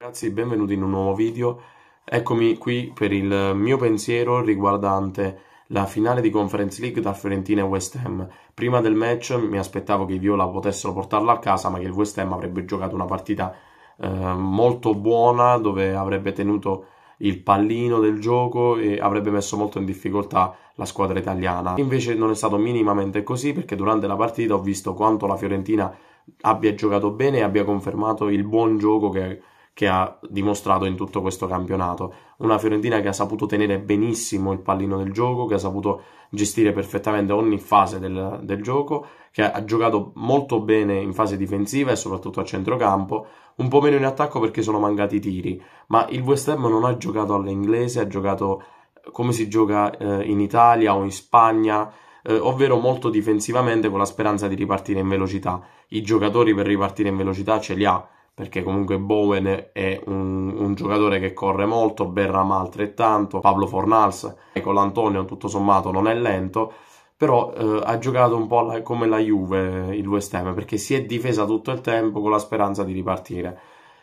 Ragazzi, benvenuti in un nuovo video. Eccomi qui per il mio pensiero riguardante la finale di Conference League tra Fiorentina e West Ham. Prima del match mi aspettavo che i Viola potessero portarla a casa, ma che il West Ham avrebbe giocato una partita eh, molto buona, dove avrebbe tenuto il pallino del gioco e avrebbe messo molto in difficoltà la squadra italiana. Invece non è stato minimamente così perché durante la partita ho visto quanto la Fiorentina abbia giocato bene e abbia confermato il buon gioco che che ha dimostrato in tutto questo campionato. Una Fiorentina che ha saputo tenere benissimo il pallino del gioco, che ha saputo gestire perfettamente ogni fase del, del gioco, che ha giocato molto bene in fase difensiva e soprattutto a centrocampo, un po' meno in attacco perché sono mancati i tiri, ma il West Ham non ha giocato all'inglese, ha giocato eh, come si gioca eh, in Italia o in Spagna, eh, ovvero molto difensivamente con la speranza di ripartire in velocità. I giocatori per ripartire in velocità ce li ha perché comunque Bowen è un, un, giocatore che corre molto, Berrama altrettanto, Pablo Fornals e con l'Antonio tutto sommato non è lento, però eh, ha giocato un po' la, come la Juve il West Ham perché si è difesa tutto il tempo con la speranza di ripartire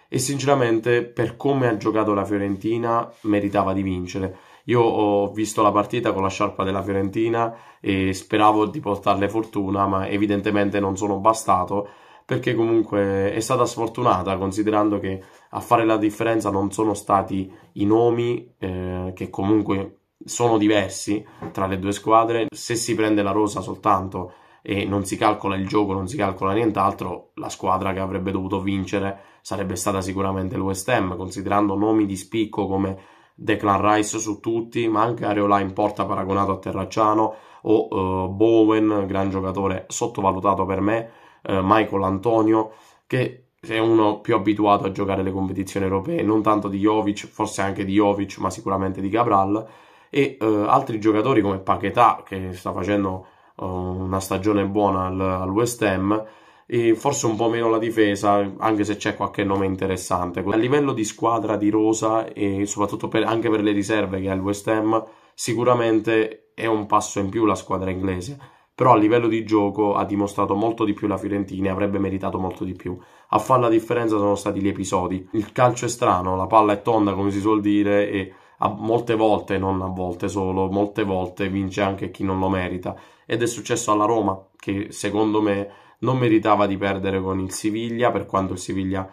e sinceramente per come ha giocato la Fiorentina meritava di vincere. Io ho visto la partita con la sciarpa della Fiorentina e speravo di portarle fortuna, ma evidentemente non sono bastato perché comunque è stata sfortunata considerando che a fare la differenza non sono stati i nomi eh, che comunque sono diversi tra le due squadre. Se si prende la rosa soltanto e non si calcola il gioco, non si calcola nient'altro, la squadra che avrebbe dovuto vincere sarebbe stata sicuramente l'West Ham, considerando nomi di spicco come Declan Rice su tutti, ma anche Areola in porta paragonato a Terracciano o uh, Bowen, gran giocatore sottovalutato per me, eh, Michael Antonio, che è uno più abituato a giocare le competizioni europee, non tanto di Jovic, forse anche di Jovic, ma sicuramente di Cabral, e eh, altri giocatori come Paquetà, che sta facendo eh, una stagione buona al, al West Ham, e forse un po' meno la difesa, anche se c'è qualche nome interessante. A livello di squadra, di rosa e soprattutto per, anche per le riserve che ha il West Ham, sicuramente è un passo in più la squadra inglese però a livello di gioco ha dimostrato molto di più la Fiorentina e avrebbe meritato molto di più. A far la differenza sono stati gli episodi. Il calcio è strano, la palla è tonda come si suol dire e a molte volte, non a volte solo, molte volte vince anche chi non lo merita. Ed è successo alla Roma, che secondo me non meritava di perdere con il Siviglia, per quanto il Siviglia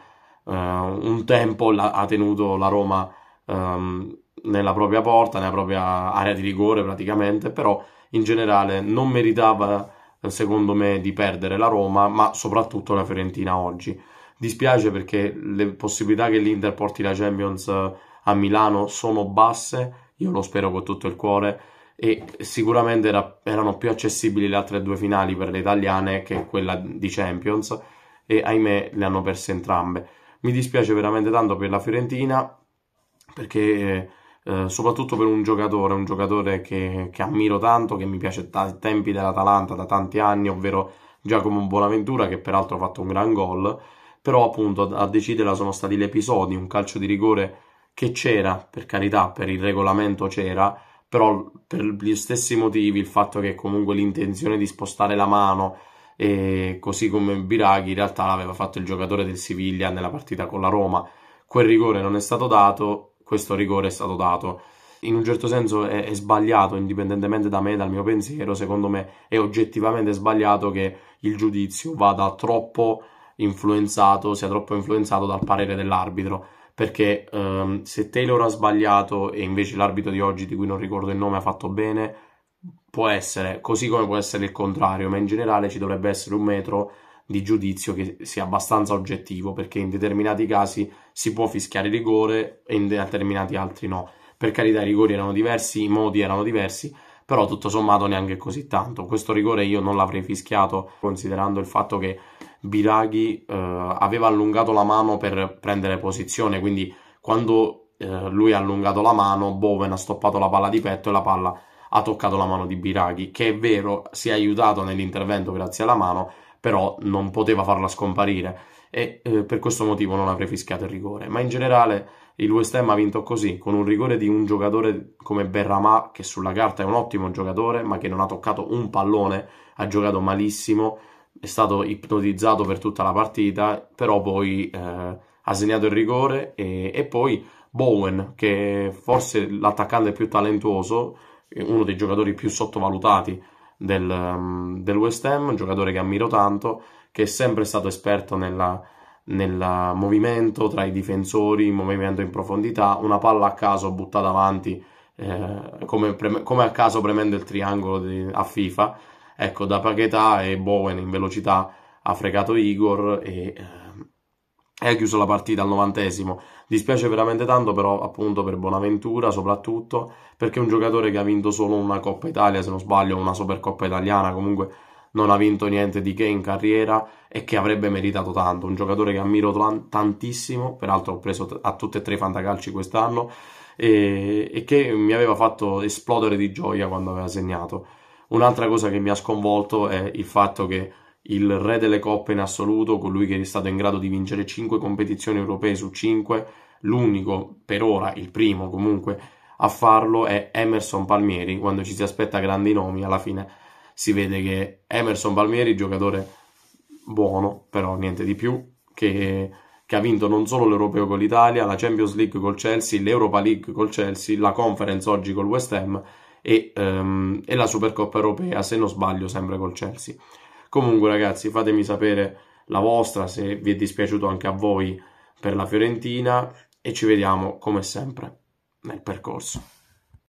eh, un tempo la, ha tenuto la Roma ehm, nella propria porta, nella propria area di rigore praticamente, però in generale non meritava, eh, secondo me, di perdere la Roma, ma soprattutto la Fiorentina oggi. Dispiace perché le possibilità che l'Inter porti la Champions eh, a Milano sono basse, io lo spero con tutto il cuore, e sicuramente era, erano più accessibili le altre due finali per le italiane che quella di Champions, e ahimè le hanno perse entrambe. Mi dispiace veramente tanto per la Fiorentina, perché eh, eh, soprattutto per un giocatore, un giocatore che, che ammiro tanto, che mi piace dai tempi dell'Atalanta da tanti anni, ovvero Giacomo Bonaventura, che peraltro ha fatto un gran gol, però appunto a deciderla sono stati gli episodi, un calcio di rigore che c'era, per carità, per il regolamento c'era, però per gli stessi motivi, il fatto che comunque l'intenzione di spostare la mano, e così come Biraghi in realtà l'aveva fatto il giocatore del Siviglia nella partita con la Roma, quel rigore non è stato dato questo rigore è stato dato. In un certo senso è, è sbagliato, indipendentemente da me, dal mio pensiero, secondo me è oggettivamente sbagliato che il giudizio vada troppo influenzato, sia troppo influenzato dal parere dell'arbitro perché um, se Taylor ha sbagliato e invece l'arbitro di oggi, di cui non ricordo il nome, ha fatto bene, può essere, così come può essere il contrario, ma in generale ci dovrebbe essere un metro di giudizio che sia abbastanza oggettivo, perché in determinati casi si può fischiare rigore e in determinati altri no. Per carità i rigori erano diversi, i modi erano diversi, però tutto sommato neanche così tanto. Questo rigore io non l'avrei fischiato considerando il fatto che Biraghi eh, aveva allungato la mano per prendere posizione, quindi quando eh, lui ha allungato la mano Boven ha stoppato la palla di petto e la palla ha toccato la mano di Biraghi, che è vero, si è aiutato nell'intervento grazie alla mano, però non poteva farla scomparire e eh, per questo motivo non avrei fischiato il rigore. Ma in generale il West Ham ha vinto così, con un rigore di un giocatore come Berramà, che sulla carta è un ottimo giocatore, ma che non ha toccato un pallone, ha giocato malissimo, è stato ipnotizzato per tutta la partita, però poi eh, ha segnato il rigore e, e poi Bowen, che è forse l'attaccante più talentuoso, uno dei giocatori più sottovalutati del, um, del West Ham, un giocatore che ammiro tanto, che è sempre stato esperto nella, nel uh, movimento tra i difensori, movimento in profondità, una palla a caso buttata avanti eh, come, preme, come, a caso premendo il triangolo di, a FIFA. Ecco, da Paquetà e Bowen in velocità ha fregato Igor e eh, e ha chiuso la partita al novantesimo. Dispiace veramente tanto, però, appunto, per Bonaventura, soprattutto perché è un giocatore che ha vinto solo una Coppa Italia, se non sbaglio, una Supercoppa italiana. Comunque, non ha vinto niente di che in carriera e che avrebbe meritato tanto. Un giocatore che ammiro t- tantissimo, peraltro, ho preso t- a tutte e tre i fantacalci quest'anno e-, e che mi aveva fatto esplodere di gioia quando aveva segnato. Un'altra cosa che mi ha sconvolto è il fatto che il re delle coppe in assoluto, colui che è stato in grado di vincere 5 competizioni europee su 5, l'unico per ora, il primo comunque a farlo è Emerson Palmieri, quando ci si aspetta grandi nomi alla fine si vede che Emerson Palmieri, giocatore buono, però niente di più, che, che ha vinto non solo l'Europeo con l'Italia, la Champions League col Chelsea, l'Europa League col Chelsea, la Conference oggi col West Ham e, um, e la Supercoppa Europea, se non sbaglio, sempre col Chelsea. Comunque, ragazzi, fatemi sapere la vostra, se vi è dispiaciuto anche a voi per la Fiorentina e ci vediamo come sempre nel percorso.